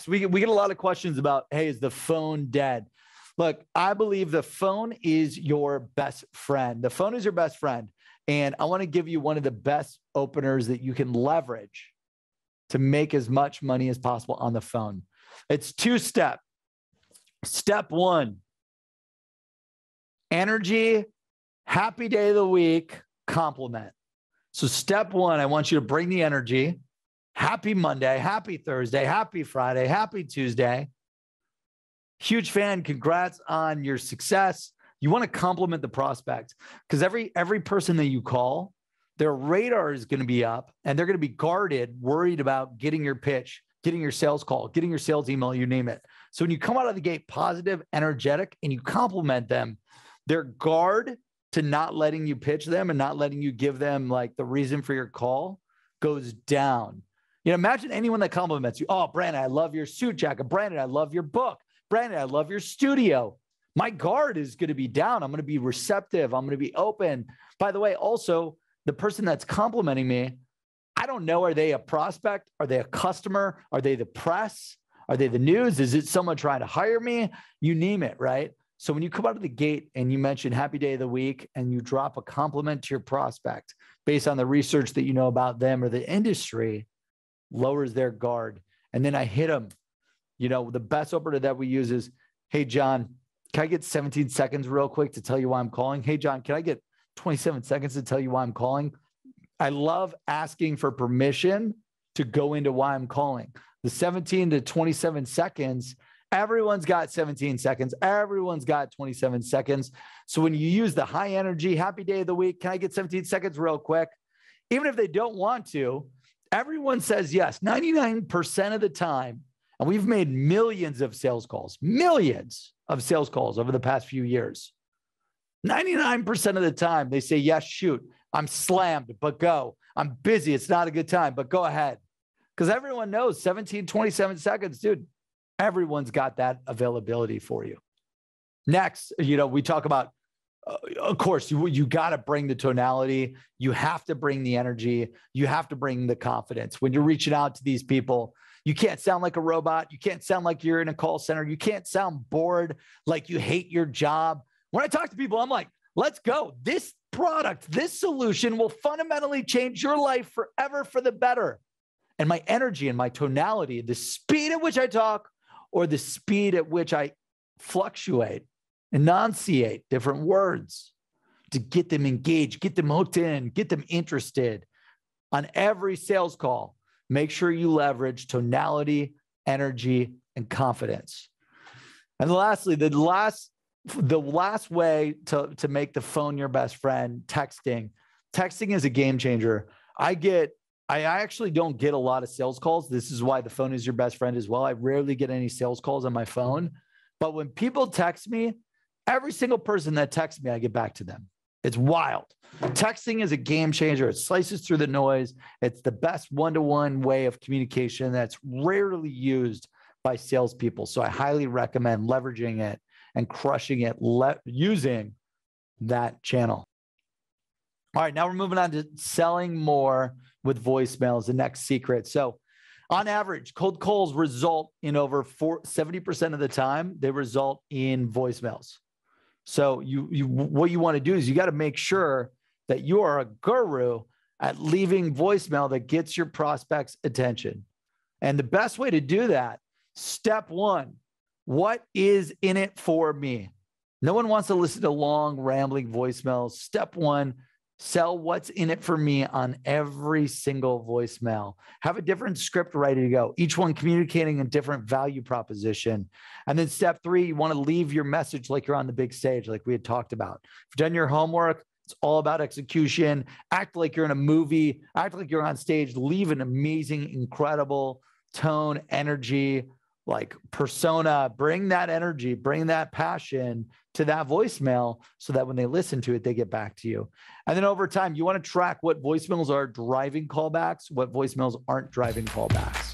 So we, we get a lot of questions about, hey, is the phone dead? Look, I believe the phone is your best friend. The phone is your best friend. And I want to give you one of the best openers that you can leverage to make as much money as possible on the phone. It's two step. Step one energy, happy day of the week, compliment. So, step one, I want you to bring the energy. Happy Monday, happy Thursday, happy Friday, happy Tuesday. Huge fan. Congrats on your success. You want to compliment the prospect because every every person that you call, their radar is going to be up and they're going to be guarded, worried about getting your pitch, getting your sales call, getting your sales email, you name it. So when you come out of the gate positive, energetic, and you compliment them, their guard to not letting you pitch them and not letting you give them like the reason for your call goes down you know, imagine anyone that compliments you. Oh, Brandon, I love your suit jacket. Brandon, I love your book. Brandon, I love your studio. My guard is going to be down. I'm going to be receptive. I'm going to be open. By the way, also, the person that's complimenting me, I don't know are they a prospect? Are they a customer? Are they the press? Are they the news? Is it someone trying to hire me? You name it, right? So when you come out of the gate and you mention happy day of the week and you drop a compliment to your prospect based on the research that you know about them or the industry, lowers their guard. And then I hit them. You know, the best opener that we use is, hey, John, can I get 17 seconds real quick to tell you why I'm calling? Hey, John, can I get 27 seconds to tell you why I'm calling? I love asking for permission to go into why I'm calling. The 17 to 27 seconds, everyone's got 17 seconds. Everyone's got 27 seconds. So when you use the high energy, happy day of the week, can I get 17 seconds real quick? Even if they don't want to, Everyone says yes 99% of the time. And we've made millions of sales calls, millions of sales calls over the past few years. 99% of the time, they say, Yes, shoot, I'm slammed, but go. I'm busy. It's not a good time, but go ahead. Because everyone knows 17, 27 seconds, dude, everyone's got that availability for you. Next, you know, we talk about uh, of course you you got to bring the tonality you have to bring the energy you have to bring the confidence when you're reaching out to these people you can't sound like a robot you can't sound like you're in a call center you can't sound bored like you hate your job when i talk to people i'm like let's go this product this solution will fundamentally change your life forever for the better and my energy and my tonality the speed at which i talk or the speed at which i fluctuate enunciate different words to get them engaged, get them hooked in, get them interested. On every sales call, make sure you leverage tonality, energy, and confidence. And lastly, the last the last way to, to make the phone your best friend, texting. Texting is a game changer. I get I actually don't get a lot of sales calls. This is why the phone is your best friend as well. I rarely get any sales calls on my phone. But when people text me, Every single person that texts me, I get back to them. It's wild. Texting is a game changer. It slices through the noise. It's the best one to one way of communication that's rarely used by salespeople. So I highly recommend leveraging it and crushing it le- using that channel. All right, now we're moving on to selling more with voicemails, the next secret. So, on average, cold calls result in over four, 70% of the time, they result in voicemails. So you, you what you want to do is you got to make sure that you are a guru at leaving voicemail that gets your prospects attention. And the best way to do that, step 1, what is in it for me? No one wants to listen to long rambling voicemails. Step 1, sell what's in it for me on every single voicemail. Have a different script ready to go, each one communicating a different value proposition. And then step three, you want to leave your message like you're on the big stage, like we had talked about. If you've done your homework, it's all about execution. Act like you're in a movie, act like you're on stage, leave an amazing, incredible tone, energy, like persona, bring that energy, bring that passion to that voicemail so that when they listen to it, they get back to you. And then over time, you want to track what voicemails are driving callbacks, what voicemails aren't driving callbacks.